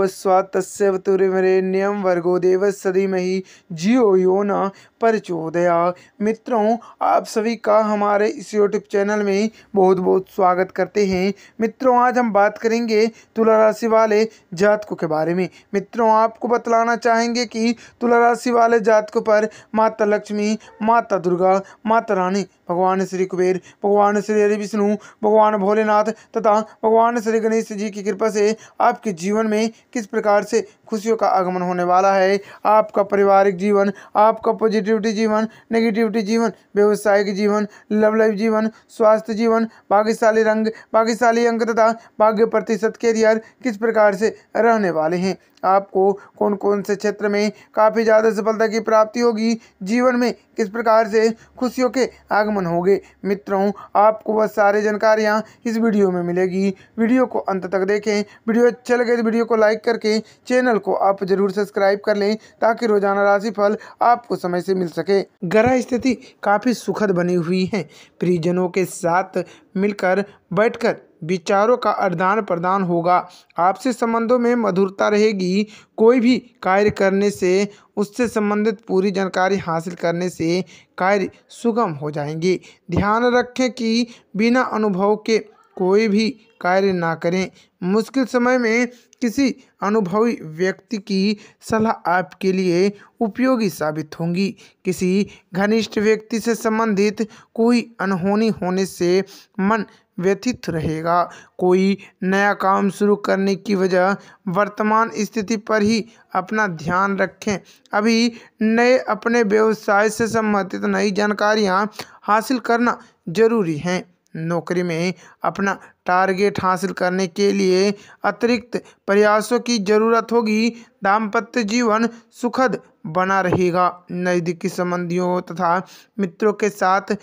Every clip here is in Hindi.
भवस्वात् तस्य वतुर्वरेण्यं वर्गो देवस्य धीमहि जियो यो न परचोदया मित्रों आप सभी का हमारे इस यूट्यूब चैनल में बहुत बहुत स्वागत करते हैं मित्रों आज हम बात करेंगे तुला राशि वाले जातकों के बारे में मित्रों आपको बतलाना चाहेंगे कि तुला राशि वाले जातकों पर माता लक्ष्मी माता दुर्गा माता रानी भगवान श्री कुबेर भगवान श्री हरि विष्णु भगवान भोलेनाथ तथा भगवान श्री गणेश जी की कृपा से आपके जीवन में किस प्रकार से खुशियों का आगमन होने वाला है आपका पारिवारिक जीवन आपका पॉजिटिविटी जीवन नेगेटिविटी जीवन व्यवसायिक जीवन लव लाइफ जीवन स्वास्थ्य जीवन भाग्यशाली रंग भाग्यशाली अंक तथा भाग्य प्रतिशत कैरियर किस प्रकार से रहने वाले हैं आपको कौन कौन से क्षेत्र में काफ़ी ज़्यादा सफलता की प्राप्ति होगी जीवन में किस प्रकार से खुशियों के आगमन होंगे मित्रों आपको वह सारे जानकारियाँ इस वीडियो में मिलेगी वीडियो को अंत तक देखें वीडियो अच्छा लगे तो वीडियो को लाइक करके चैनल को आप जरूर सब्सक्राइब कर लें ताकि रोजाना राशिफल आपको समय से मिल सके ग्रह स्थिति काफ़ी सुखद बनी हुई है परिजनों के साथ मिलकर बैठकर विचारों का आदान प्रदान होगा आपसी संबंधों में मधुरता रहेगी कोई भी कार्य करने से उससे संबंधित पूरी जानकारी हासिल करने से कार्य सुगम हो जाएंगे ध्यान रखें कि बिना अनुभव के कोई भी कार्य ना करें मुश्किल समय में किसी अनुभवी व्यक्ति की सलाह आपके लिए उपयोगी साबित होंगी किसी घनिष्ठ व्यक्ति से संबंधित कोई अनहोनी होने से मन व्यथित रहेगा कोई नया काम शुरू करने की वजह वर्तमान स्थिति पर ही अपना ध्यान रखें अभी नए अपने व्यवसाय से संबंधित नई जानकारियां हासिल करना जरूरी है नौकरी में अपना टारगेट हासिल करने के लिए अतिरिक्त प्रयासों की जरूरत होगी दाम्पत्य जीवन सुखद बना रहेगा नज़दीकी संबंधियों तथा मित्रों के साथ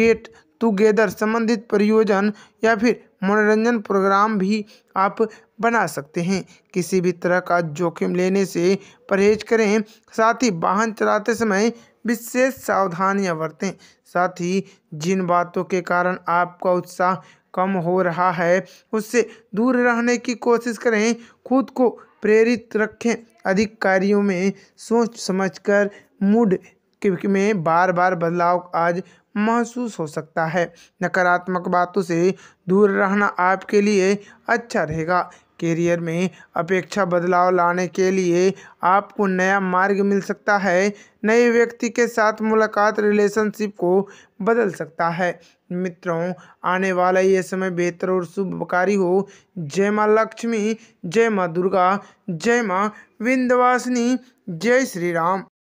गेट टुगेदर संबंधित परियोजन या फिर मनोरंजन प्रोग्राम भी आप बना सकते हैं किसी भी तरह का जोखिम लेने से परहेज करें साथ ही वाहन चलाते समय विशेष सावधानियां बरतें साथ ही जिन बातों के कारण आपका उत्साह कम हो रहा है उससे दूर रहने की कोशिश करें खुद को प्रेरित रखें अधिक कार्यों में सोच समझकर मूड कि में बार बार बदलाव आज महसूस हो सकता है नकारात्मक बातों से दूर रहना आपके लिए अच्छा रहेगा करियर में अपेक्षा बदलाव लाने के लिए आपको नया मार्ग मिल सकता है नए व्यक्ति के साथ मुलाकात रिलेशनशिप को बदल सकता है मित्रों आने वाला ये समय बेहतर और शुभकारी हो जय माँ लक्ष्मी जय माँ दुर्गा जय माँ विंध्यवासिनी जय श्री राम